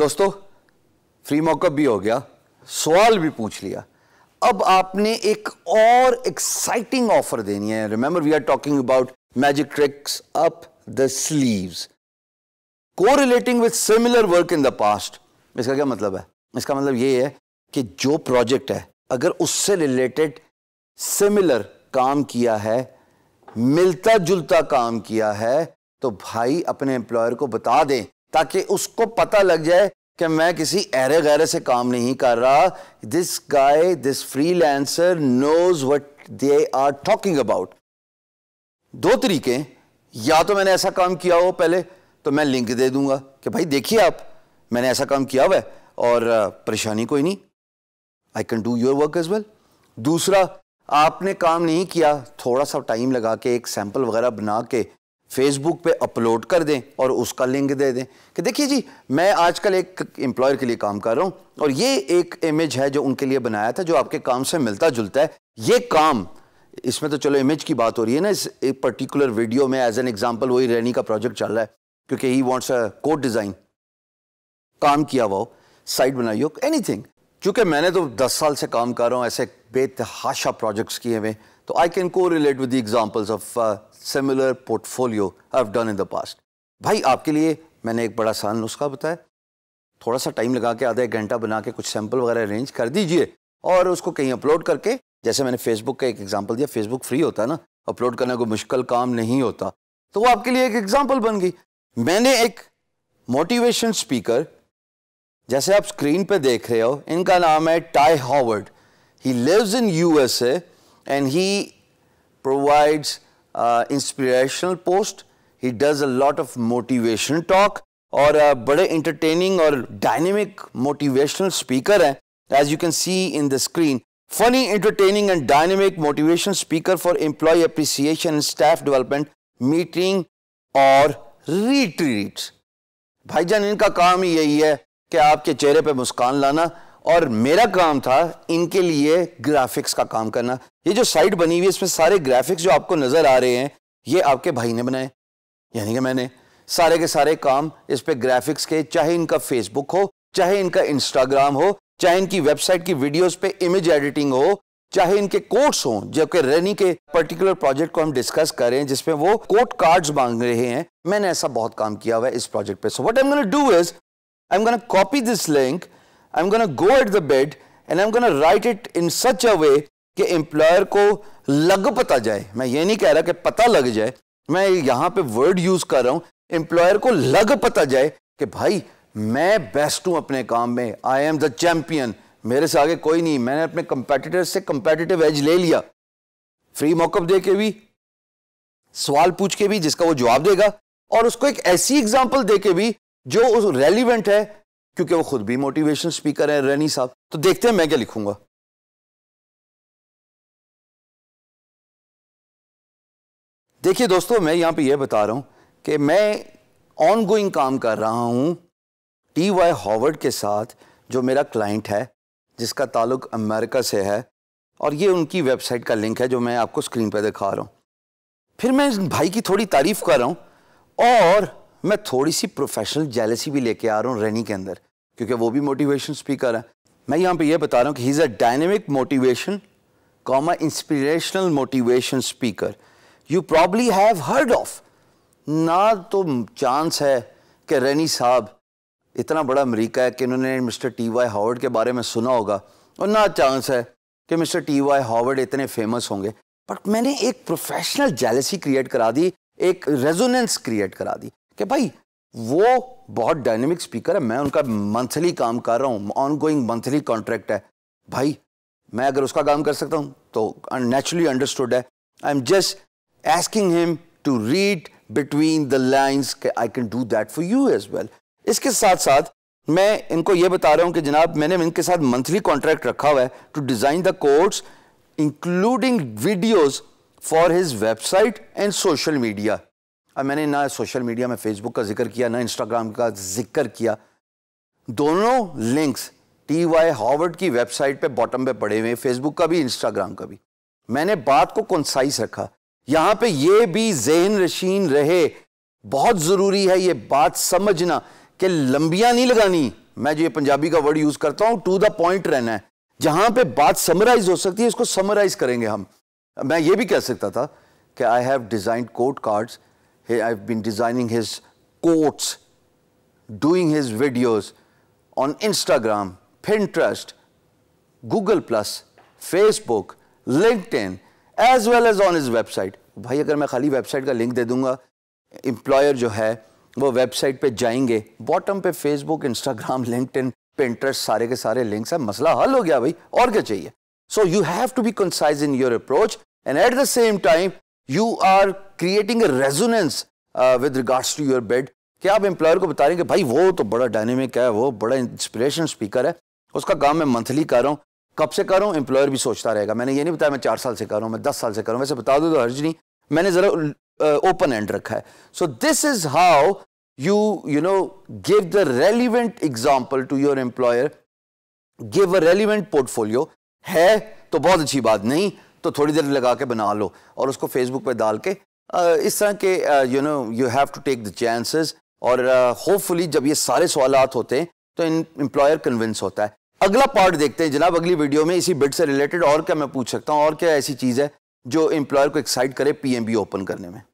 दोस्तों free mock-up भी हो गया सवाल भी पूछ लिया अब आपने एक और एक्साइटिंग ऑफर देनी है remember we are talking about magic tricks up the sleeves relating with similar work in the past इसका क्या मतलब है इसका मतलब ये है कि जो प्रोजेक्ट है अगर उससे रिलेटेड सिमिलर काम किया है मिलता जुलता काम किया है तो भाई अपने एम्प्लॉयर को बता दें ताकि उसको पता लग जाए कि मैं किसी अहरे गहरे से काम नहीं कर रहा this guy this lancer knows what they are talking about दो तरीके या तो मैंने ऐसा काम किया हो पहले तो मैं लिंक दे दूंगा कि भाई देखिए आप मैंने ऐसा काम किया हुआ है और परेशानी कोई नहीं I can do your work as well दूसरा आपने काम नहीं किया थोड़ा सा टाइम लगा के एक सैंपल वगैरह बना के फेसबुक पे अपलोड कर दें और उसका लिंक दे दें कि देखिए जी मैं आजकल एक एम्प्लॉयर के लिए काम कर रहा हूँ और ये एक इमेज है जो उनके लिए बनाया था जो आपके काम से मिलता जुलता है ये काम इसमें तो चलो इमेज की बात हो रही है ना इस एक पर्टिकुलर वीडियो में एज एन एग्जाम्पल वही रैनी का प्रोजेक्ट चल रहा है क्योंकि he wants a code design काम किया हुआ साइट बनाई हो एनी थिंग चूंकि मैंने तो दस साल से काम कर रहा हूँ ऐसे बेतहाशा प्रोजेक्ट्स किए हुए तो आई कैन को relate with examples of similar portfolio portfolio I've done in the भाई आपके लिए मैंने एक बड़ा आसान नुस्खा बताया थोड़ा सा टाइम लगा के आधा एक घंटा बना के कुछ सैंपल वगैरह अरेंज कर दीजिए और उसको कहीं अपलोड करके जैसे मैंने फेसबुक का एक एग्जाम्पल दिया फेसबुक फ्री होता है ना अपलोड करना कोई मुश्किल काम नहीं होता तो वो आपके लिए एक एग्जाम्पल बन गई मैंने एक मोटिवेशन स्पीकर जैसे आप स्क्रीन पे देख रहे हो इनका नाम है Ty Howard he lives in USA and he provides uh, inspirational post. He does a lot of motivation talk और uh, बड़े entertaining और dynamic motivational speaker हैं as you can see in the screen. Funny, entertaining and dynamic motivation speaker for employee appreciation staff development meeting और retreats. भाईजान इनका काम ही यही है कि आपके चेहरे पे मुस्कान लाना और मेरा काम था इनके लिए ग्राफिक्स का काम करना ये जो साइट बनी हुई है इसमें सारे ग्राफिक्स जो आपको नज़र आ रहे हैं ये आपके भाई ने बनाए यानी कि मैंने सारे के सारे काम इस पे ग्राफिक्स के चाहे इनका फेसबुक हो चाहे इनका इंस्टाग्राम हो चाहे इनकी वेबसाइट की वीडियोस पे इमेज एडिटिंग हो चाहे इनके कोर्ट्स हो जबकि रेनी के पर्टिकुलर प्रोजेक्ट को हम डिस्कस करें जिसमें वो कोर्ट कार्ड्स मांग रहे हैं मैंने ऐसा बहुत काम किया हुआ है इस प्रोजेक्ट पे so what I am gonna do is I am gonna copy this link I am gonna go at the bid and I am gonna write it in such a way कि employer को लग पता जाए मैं ये नहीं कह रहा कि पता लग जाए मैं यहाँ पे वर्ड यूज़ कर रहा हूँ एम्प्लॉयर को लग पता जाए कि भाई मैं बेस्ट हूँ अपने काम में आई एम द चैम्पियन मेरे से आगे कोई नहीं मैंने अपने कंपेटिटर से कंपेटिटिव एज ले लिया फ्री मौकअप दे के भी सवाल पूछ के भी जिसका वो जवाब देगा और उसको एक ऐसी एग्जाम्पल दे के भी जो रेलिवेंट है क्योंकि वो खुद भी मोटिवेशन स्पीकर हैं रैनी साहब तो देखते हैं मैं क्या लिखूंगा देखिए दोस्तों मैं यहाँ पे यह बता रहा हूँ कि मैं ऑन गोइंग काम कर रहा हूं टी वाई हॉवर्ड के साथ जो मेरा क्लाइंट है जिसका ताल्लुक अमेरिका से है और ये उनकी वेबसाइट का लिंक है जो मैं आपको स्क्रीन पर दिखा रहा हूँ फिर मैं इस भाई की थोड़ी तारीफ़ कर रहा हूँ और मैं थोड़ी सी प्रोफेशनल जेलसी भी लेके आ रहा हूँ रैनी के अंदर क्योंकि वो भी मोटिवेशन स्पीकर है मैं यहाँ पे ये बता रहा हूँ कि he is a dynamic motivation comma inspirational motivation speaker you probably have heard of ना तो चांस है कि रैनी साहब इतना बड़ा अमरीका है कि इन्होंने मिस्टर टी वाई हॉवर्ड के बारे में सुना होगा और ना चांस है कि मिस्टर टी वाई हॉवर्ड इतने फेमस होंगे बट मैंने एक प्रोफेशनल जेलसी क्रिएट करा दी एक रेजोनेंस क्रिएट करा दी कि भाई वो बहुत डायनेमिक स्पीकर है मैं उनका मंथली काम कर रहा हूँ ऑन गोइंग मंथली कॉन्ट्रैक्ट है भाई मैं अगर उसका काम कर सकता हूँ तो नेचुरली अंडरस्टूड है I am just asking him to read between the lines I can do that for you as well इसके साथ साथ मैं इनको ये बता रहा हूँ कि जनाब मैंने इनके साथ मंथली कॉन्ट्रैक्ट रखा हुआ है to design the course including videos for his website and social media अब मैंने ना सोशल मीडिया में फेसबुक का जिक्र किया ना इंस्टाग्राम का जिक्र किया दोनों लिंक्स टी वाई हॉवर्ड की वेबसाइट पे बॉटम पे पड़े हुए फेसबुक का भी इंस्टाग्राम का भी मैंने बात को कंसाइज रखा यहां पे ये भी जहन रशीन रहे बहुत ज़रूरी है ये बात समझना कि लंबियां नहीं लगानी मैं जो ये पंजाबी का वर्ड यूज़ करता हूँ टू द पॉइंट रहना है जहां पे बात समराइज हो सकती है इसको समराइज करेंगे हम मैं ये भी कह सकता था कि I have designed court cards I've been designing his quotes, doing his videos on Instagram, Pinterest, Google+, Facebook, LinkedIn, as well as on his website. भाई अगर मैं खाली वेबसाइट का लिंक दे दूंगा एम्प्लॉयर जो है वो वेबसाइट पे जाएंगे बॉटम पे फेसबुक इंस्टाग्राम लिंक्डइन पिंटरेस्ट सारे के सारे लिंक्स है मसला हल हो गया भाई और क्या चाहिए so you have to be concise in your approach and at the same time you are creating resonance with regards to your bid कि आप एम्प्लॉयर को बता रहे हैं कि भाई वो तो बड़ा डायनेमिक है वो बड़ा इंस्पिरेशन स्पीकर है उसका काम मैं मंथली कर रहा हूँ कब से कर रहा हूँ एम्प्लॉयर भी सोचता रहेगा मैंने ये नहीं बताया मैं चार साल से कर रहा हूँ मैं दस साल से कर रहा हूँ वैसे बता दो तो हर्ज नहीं मैंने ज़रा ओपन एंड रखा है so this is how you you know give the relevant example to your employer give a relevant portfolio है तो बहुत अच्छी बात नहीं तो थोड़ी देर लगा के बना लो और उसको फेसबुक पर डाल के इस तरह के you know you have to take the chances और होपफुली जब ये सारे सवाल होते हैं तो इन एम्प्लॉयर कन्विंस होता है अगला पार्ट देखते हैं जनाब अगली वीडियो में इसी बिड से रिलेटेड और क्या मैं पूछ सकता हूँ और क्या ऐसी चीज़ है जो एम्प्लॉयर को एक्साइट करे पी ओपन करने में